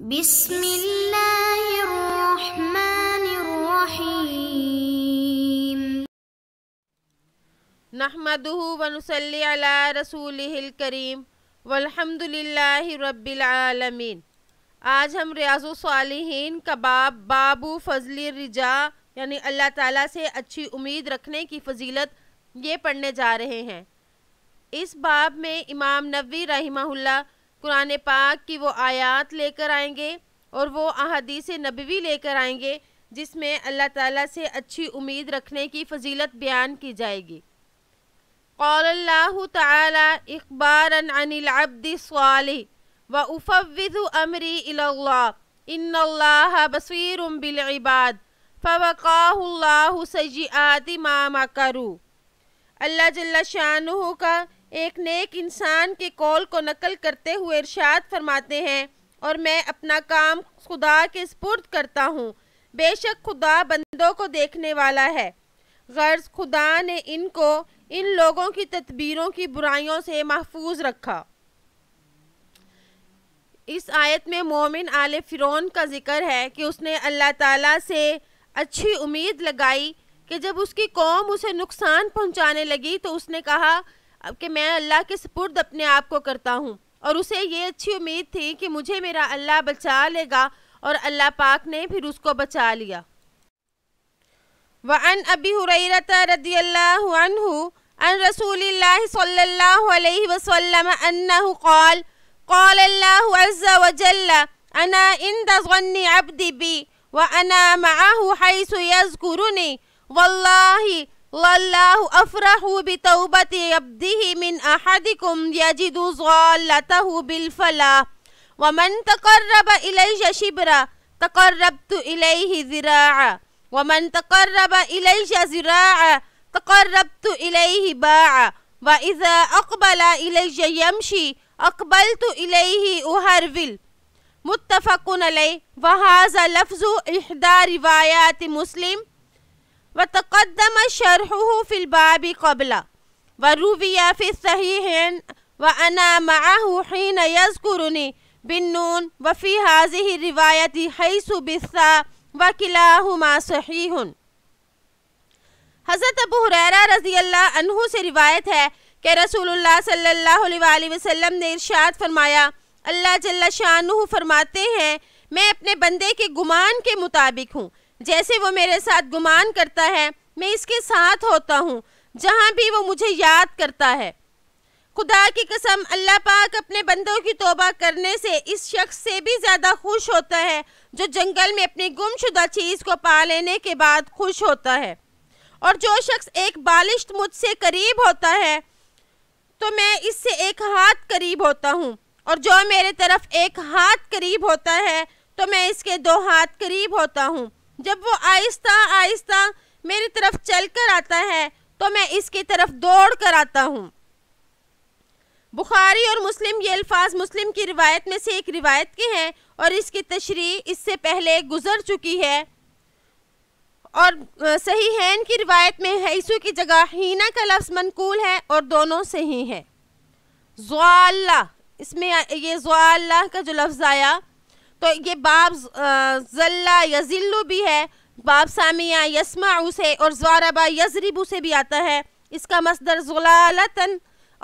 नहमदहू रसूल करीम वलहमदिल्ल आज हम रियाज का बाब बाबू फजल रिजा यानी अल्लाह ताला से अच्छी उम्मीद रखने की फजीलत ये पढ़ने जा रहे हैं इस बाब में इमाम नबी रहमा कुरान पाक की वो आयात लेकर आएंगे और वो अहदीस नबवी लेकर आएंगे जिसमें अल्लाह ताला से अच्छी उम्मीद रखने की फजीलत बयान की जाएगी कौल्ला अनिल अनिलब्दाल व उफ़विज़ अमरी इल्ला बसवीर बिलबाद फ़वक़ाल्ला सजात मामा करू अल्लाह जल्ला शाह का एक नेक इंसान के कौल को नकल करते हुए इरशाद फरमाते हैं और मैं अपना काम खुदा के स्पुर्द करता हूँ बेशक खुदा बंदों को देखने वाला है गर्ज खुदा ने इनको इन लोगों की तदबीरों की बुराइयों से महफूज रखा इस आयत में मोमिन आल फ़िरौन का जिक्र है कि उसने अल्लाह ताला से अच्छी उम्मीद लगाई कि जब उसकी कौम उसे नुकसान पहुंचाने लगी तो उसने कहा कि मैं अल्लाह के सपुर्द अपने आप को करता हूँ और उसे ये अच्छी उम्मीद थी कि मुझे मेरा अल्लाह बचा लेगा और अल्लाह पाक ने फिर उसको बचा लिया वन अबी हुरैरत रदी अन रसूल सल्लल्लाहु अलैहि वसल्लम अन्नहु قال قال الله عز وجل أنا عند ظن عبدي بي وأنا معه حيث يذكرني والله والله أفرح بتوبة عبده من أحدكم يجد ضالته بالفلا ومن تقرب إلي شبرا تقربت إليه ذراعا ومن تقرب إلي ذراعا تقربت إليه باعا وإذا أقبل إلي يمشي أقبلت إليه أهرول متفق عليه وهذا لفظ إحدى روايات مسلم व तकदम शरह फ़िलबाब कबला व रूविया फ़िसहीन व अना माहन यस्कुरनी बिन नून वफ़ी हाजि रिवायती हैसुबिस्सा व किलाहुमा सहीहन हज़रत अबू हुरैरा रजी अल्लाह अनहु से रिवायत है कि रसूलुल्लाह सल्लल्लाहु अलैहि वसल्लम ने इरशाद फरमाया अल्लाह जल्ला शाह फरमाते हैं मैं अपने बंदे के गुमान के मुताबिक हूँ जैसे वो मेरे साथ गुमान करता है मैं इसके साथ होता हूँ जहाँ भी वो मुझे याद करता है खुदा की कसम अल्लाह पाक अपने बंदों की तोबा करने से इस शख्स से भी ज़्यादा खुश होता है जो जंगल में अपनी गुमशुदा चीज़ को पा लेने के बाद खुश होता है और जो शख्स एक बालिश मुझसे करीब होता है तो मैं इससे एक हाथ करीब होता हूँ और जो मेरे तरफ एक हाथ करीब होता है तो मैं इसके दो हाथ करीब होता हूँ जब वो आहिस्ता आहिस्ता मेरी तरफ चल कर आता है तो मैं इसकी तरफ दौड़ कर आता हूँ बुखारी और मुस्लिम ये अल्फाज मुस्लिम की रिवायत में से एक रिवायत के हैं और इसकी तशरी इससे पहले गुजर चुकी है और सही हैन की रिवायत में हैसु की जगह हीना का लफ्ज़ मनकूल है और दोनों सही हैं जुआल्ला इसमें ये ज़ुआल्ला का जो लफ्ज़ आया तो ये बाब जल्ला यजिल्लु भी है बाब सामिया यस्मा से और जवारबा यजरिबू से भी आता है इसका मसदर जुलालतन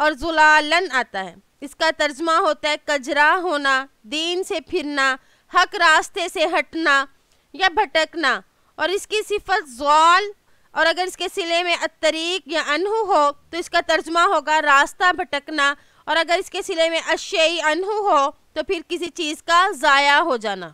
और जुलालन आता है इसका तर्जमा होता है कजरा होना दीन से फिरना हक रास्ते से हटना या भटकना और इसकी सिफत जौल और अगर इसके सिले में अतरीक या अनहू हो तो इसका तर्जमा होगा रास्ता भटकना और अगर इसके सिले में अशई अनहु हो तो फिर किसी चीज़ का ज़ाया हो जाना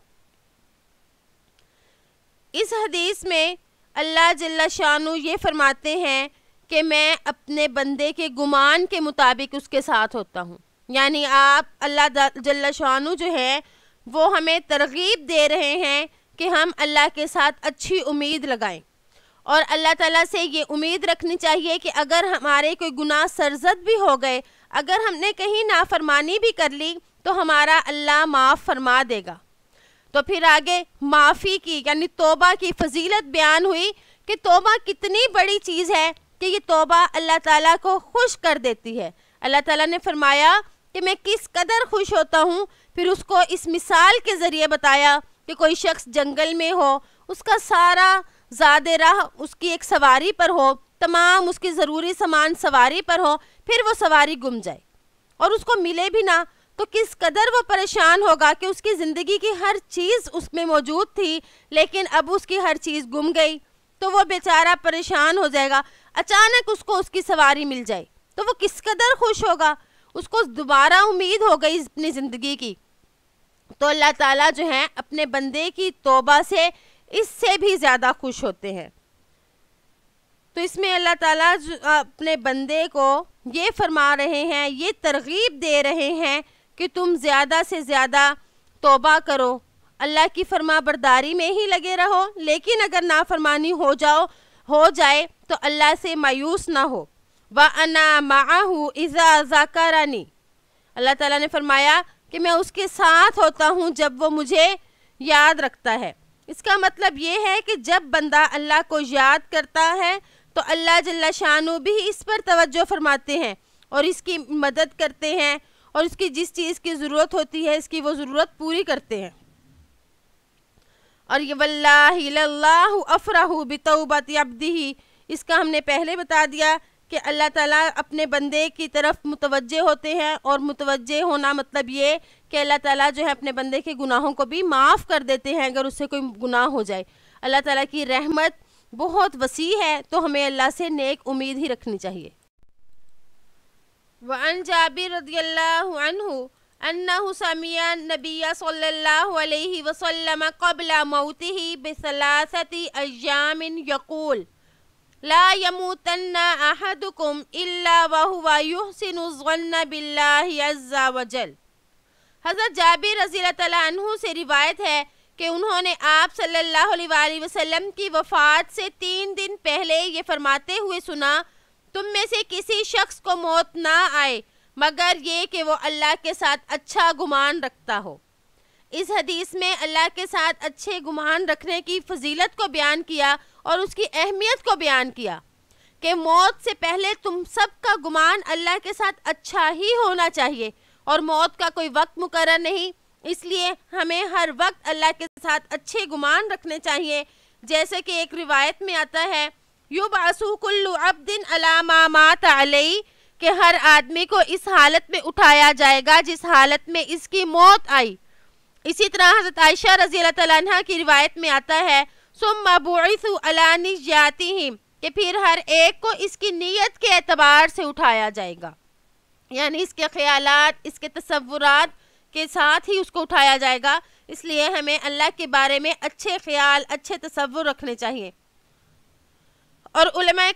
इस हदीस में अल्लाह जिल्ला शानु ये फरमाते हैं कि मैं अपने बंदे के गुमान के मुताबिक उसके साथ होता हूँ यानी आप अल्लाह जल्ला शानु जो है वो हमें तरगीब दे रहे हैं कि हम अल्लाह के साथ अच्छी उम्मीद लगाएं और अल्लाह ताला से ये उम्मीद रखनी चाहिए कि अगर हमारे कोई गुनाह सरजद भी हो गए अगर हमने कहीं नाफरमानी भी कर ली तो हमारा अल्लाह माफ़ फरमा देगा तो फिर आगे माफ़ी की यानी तोबा की फजीलत बयान हुई कि तोबा कितनी बड़ी चीज़ है कि ये तोबा अल्लाह ताला को खुश कर देती है अल्लाह ताला ने फरमाया कि मैं किस कदर खुश होता हूँ फिर उसको इस मिसाल के ज़रिए बताया कि कोई शख्स जंगल में हो उसका सारा ज़्यादा राह उसकी एक सवारी पर हो तमाम उसकी ज़रूरी सामान सवारी पर हो फिर वो सवारी गुम जाए और उसको मिले भी ना तो किस कदर वो परेशान होगा कि उसकी ज़िंदगी की हर चीज़ उसमें मौजूद थी लेकिन अब उसकी हर चीज़ गुम गई तो वो बेचारा परेशान हो जाएगा अचानक उसको उसकी सवारी मिल जाए तो वो किस कदर खुश होगा उसको दोबारा उम्मीद हो गई अपनी ज़िंदगी की तो अल्लाह ताला जो है अपने बंदे की तोबा से इससे भी ज़्यादा खुश होते हैं तो इसमें अल्लाह ताला अपने बंदे को ये फरमा रहे हैं ये तरगीब दे रहे हैं कि तुम ज़्यादा से ज़्यादा तोबा करो अल्लाह की फरमा बरदारी में ही लगे रहो लेकिन अगर नाफरमानी हो जाओ हो जाए तो अल्लाह से मायूस ना हो व अना माहू इज़ा जाकारानी अल्लाह ताला ने फरमाया कि मैं उसके साथ होता हूँ जब वो मुझे याद रखता है इसका मतलब ये है कि जब बंदा अल्लाह को याद करता है तो अल्लाह जल्ला शाह भी इस पर तवज्जो फरमाते हैं और इसकी मदद करते हैं और उसकी जिस चीज़ की ज़रूरत होती है इसकी वो ज़रूरत पूरी करते हैं और ये वल्ला अफराह बितौबत अब्दी इसका हमने पहले बता दिया कि अल्लाह ताला अपने बंदे की तरफ मुतवज़े होते हैं और मुतवजह होना मतलब ये कि अल्लाह ताला जो है अपने बंदे के गुनाहों को भी माफ़ कर देते हैं अगर उससे कोई गुनाह हो जाए अल्लाह ताला की रहमत बहुत वसी है तो हमें अल्लाह से नेक उम्मीद ही रखनी चाहिए वन जाबिर रदील्लाहु नबिया सल्लल्लाहु अलैहि वसल्लम कबला यकूल ला यमूतन्ना अहदुकुम इल्ला वहुवा युहसिनु बिल्लाहि अज़्ज़ा वजल हज़रत जाबिर से रिवायत है कि उन्होंने आप सल्लल्लाहु अलैहि वसल्लम की वफ़ात से तीन दिन पहले ये फरमाते हुए सुना तुम में से किसी शख्स को मौत ना आए मगर ये कि वो अल्लाह के साथ अच्छा गुमान रखता हो इस हदीस में अल्लाह के साथ अच्छे गुमान रखने की फजीलत को बयान किया और उसकी अहमियत को बयान किया कि मौत से पहले तुम सब का गुमान अल्लाह के साथ अच्छा ही होना चाहिए और मौत का कोई वक्त मुकर नहीं इसलिए हमें हर वक्त अल्लाह के साथ अच्छे गुमान रखने चाहिए जैसे कि एक रिवायत में आता है युब आसूकुल्लु अब्दिन अलामात अलई कि हर आदमी को इस हालत में उठाया जाएगा जिस हालत में इसकी मौत आई इसी तरह हजरत आयशा रजी तला की रिवायत में आता है सुम मबूसु अलानी जाती कि फिर हर एक को इसकी नीयत के एतबार से उठाया जाएगा यानी इसके ख्यालात इसके तस्वुरात के साथ ही उसको उठाया जाएगा इसलिए हमें अल्लाह के बारे में अच्छे ख्याल अच्छे तस्वुर रखने चाहिए और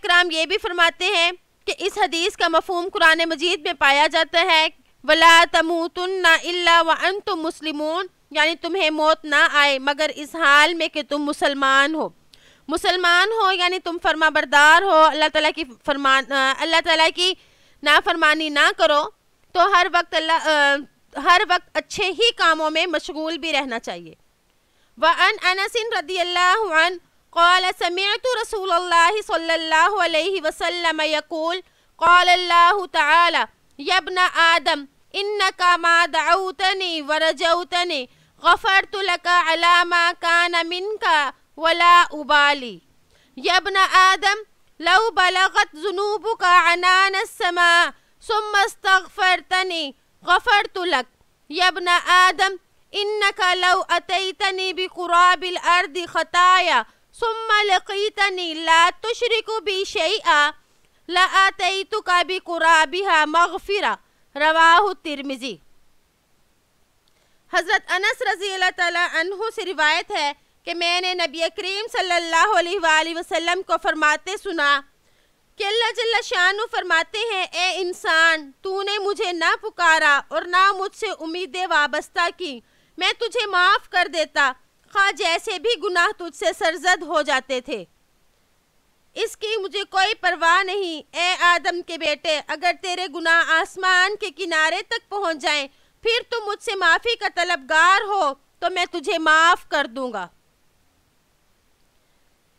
कराम ये भी फरमाते हैं कि इस हदीस का मफहम कुरान मजीद में पाया जाता है वला तमूतन ना वन तुम मुस्लिम यानी तुम्हें मौत ना आए मगर इस हाल में कि तुम मुसलमान हो मुसलमान हो यानी तुम फर्मा बरदार हो अल्लाह तला की फरमान अल्लाह तला की नाफरमानी ना करो तो हर वक्त अल्लाह हर वक्त अच्छे ही कामों में मशगूल भी रहना चाहिए व अन अनसिन रदी अल्लाह قال سمعت رسول الله صلى الله عليه وسلم يقول قال الله تعالى يا ابن آدم إنك ما دعوتني ورجوتني غفرت لك على ما كان منك ولا أبالي يا ابن آدم لو بلغت ذنوبك عنان السماء ثم استغفرتني गफ़र तुलक यबन आदम इन लव अतनी भी कुराबिल अर्द खताया सुम्मा लकीतनी ला तुशरिकु भी शैआ लातु का भी कुराबिहा मगफिरा रवाह तिरमिजी हज़रत अनस रज़ी तु से रिवायत है कि मैंने नबी करीम सल्लल्लाहु अलैहि वसल्लम को फरमाते सुना कि अल्लाह शानु फरमाते हैं ए इंसान तूने मुझे ना पुकारा और ना मुझसे उम्मीदें वाबस्ता की मैं तुझे माफ़ कर देता खा जैसे भी गुनाह तुझसे सरजद हो जाते थे इसकी मुझे कोई परवाह नहीं ए आदम के बेटे अगर तेरे गुनाह आसमान के किनारे तक पहुंच जाएं, फिर तुम मुझसे माफ़ी का तलबगार हो तो मैं तुझे माफ़ कर दूंगा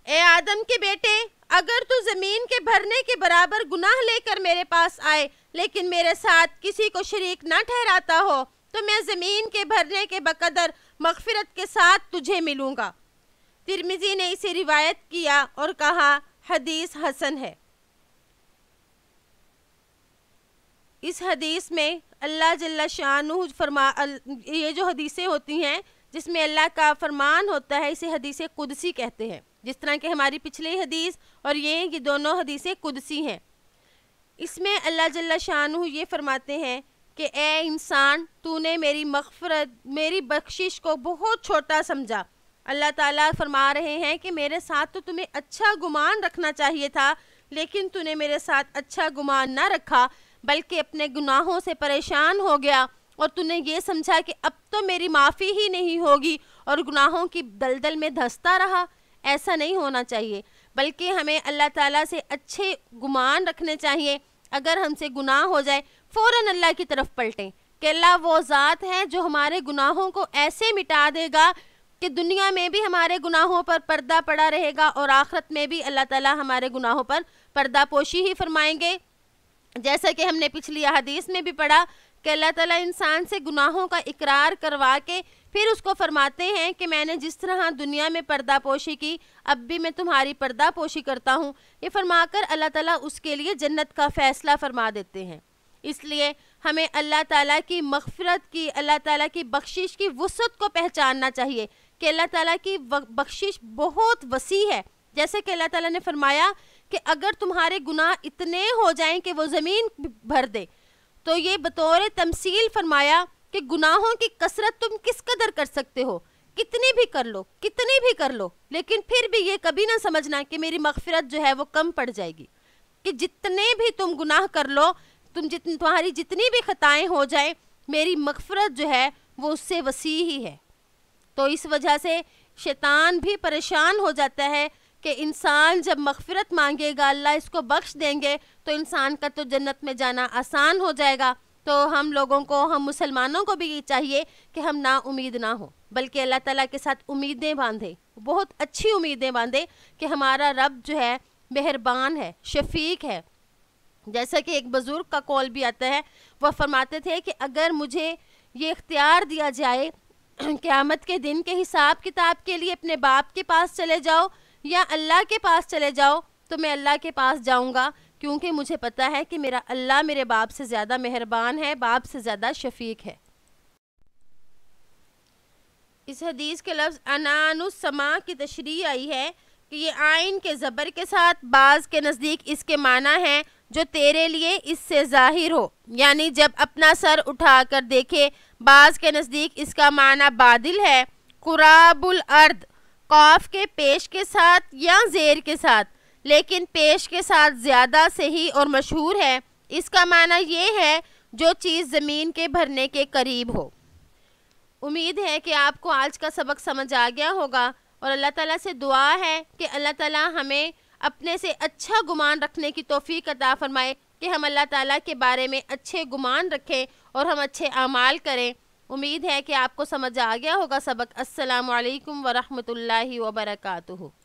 ए आदम के बेटे अगर तू जमीन के भरने के बराबर गुनाह लेकर मेरे पास आए लेकिन मेरे साथ किसी को शरीक न ठहराता हो तो मैं ज़मीन के भरने के बकदर मगफरत के साथ तुझे मिलूँगा तिरमिज़ी ने इसे रिवायत किया और कहा हदीस हसन है इस हदीस में अल्लाह जल्ला शाह फरमा ये जो हदीसें होती हैं जिसमें अल्लाह का फरमान होता है इसे हदीस कुदसी कहते हैं जिस तरह के हमारी पिछली हदीस और ये ये दोनों हदीसें कुदसी हैं इसमें अल्लाह जल्ला शाह ये फरमाते हैं कि ए इंसान तूने मेरी मगफरत मेरी बख्शिश को बहुत छोटा समझा अल्लाह ताला फरमा रहे हैं कि मेरे साथ तो तुम्हें अच्छा गुमान रखना चाहिए था लेकिन तूने मेरे साथ अच्छा गुमान ना रखा बल्कि अपने गुनाहों से परेशान हो गया और तूने ये समझा कि अब तो मेरी माफ़ी ही नहीं होगी और गुनाहों की दलदल में धंसता रहा ऐसा नहीं होना चाहिए बल्कि हमें अल्लाह ताला से अच्छे गुमान रखने चाहिए अगर हमसे गुनाह हो जाए फ़ौर अल्लाह की तरफ पलटें कि अल्लाह वो ज़ात है जो हमारे गुनाहों को ऐसे मिटा देगा कि दुनिया में भी हमारे गुनाहों पर पर्दा पड़ा रहेगा और आखरत में भी अल्लाह ताला हमारे गुनाहों पर पर्दा पोशी ही फरमाएंगे जैसा कि हमने पिछली हदीस में भी पढ़ा कि अल्लाह ताला इंसान से गुनाहों का इकरार करवा के फिर उसको फरमाते हैं कि मैंने जिस तरह दुनिया में पर्दापोशी की अब भी मैं तुम्हारी पर्दापोशी करता हूँ ये फरमाकर अल्लाह ताला उसके लिए जन्नत का फ़ैसला फरमा देते हैं इसलिए हमें अल्लाह ताला की मफफरत की अल्लाह ताला की बख्शिश की वसत को पहचानना चाहिए कि अल्लाह ताला की बख्शिश बहुत वसी है जैसे कि अल्लाह ताला ने फरमाया कि अगर तुम्हारे गुनाह इतने हो जाएं कि वो ज़मीन भर दे तो ये बतौर तमसील फरमाया कि गुनाहों की कसरत तुम किस कदर कर सकते हो कितनी भी कर लो कितनी भी कर लो लेकिन फिर भी ये कभी ना समझना कि मेरी मगफरत जो है वो कम पड़ जाएगी कि जितने भी तुम गुनाह कर लो तुम जितनी तुम्हारी जितनी भी खताएं हो जाए मेरी मगफरत जो है वो उससे वसी ही है तो इस वजह से शैतान भी परेशान हो जाता है कि इंसान जब मगफरत मांगेगा अल्लाह इसको बख्श देंगे तो इंसान का तो जन्नत में जाना आसान हो जाएगा तो हम लोगों को हम मुसलमानों को भी चाहिए कि हम ना उम्मीद ना हो बल्कि अल्लाह ताला के साथ उम्मीदें बांधें बहुत अच्छी उम्मीदें बांधें कि हमारा रब जो है मेहरबान है शफीक है जैसा कि एक बुज़ुर्ग का कॉल भी आता है वह फरमाते थे कि अगर मुझे ये इख्तियार दिया जाए क़्यामत के दिन के हिसाब किताब के लिए अपने बाप के पास चले जाओ या अल्लाह के पास चले जाओ तो मैं अल्लाह के पास जाऊँगा क्योंकि मुझे पता है कि मेरा अल्लाह मेरे बाप से ज़्यादा मेहरबान है बाप से ज़्यादा शफीक है इस हदीस के लफ्ज़ अनानुसमा की तशरी आई है कि ये आइन के ज़बर के साथ बाज़ के नज़दीक इसके माना है जो तेरे लिए इससे ज़ाहिर हो यानी जब अपना सर उठा कर देखे बाज़ के नज़दीक इसका माना बादल है कुराबुल अर्द कौफ के पेश के साथ या जेर के साथ लेकिन पेश के साथ ज़्यादा सही और मशहूर है इसका माना ये है जो चीज़ ज़मीन के भरने के करीब हो उम्मीद है कि आपको आज का सबक समझ आ गया होगा और अल्लाह ताला से दुआ है कि अल्लाह ताला हमें अपने से अच्छा गुमान रखने की तोफ़ी अदा फ़रमाए कि हम अल्लाह ताला के बारे में अच्छे गुमान रखें और हम अच्छे अमाल करें उम्मीद है कि आपको समझ आ गया होगा सबक असलकम वालेकुम वरहमतुल्लाहि वबरकatuh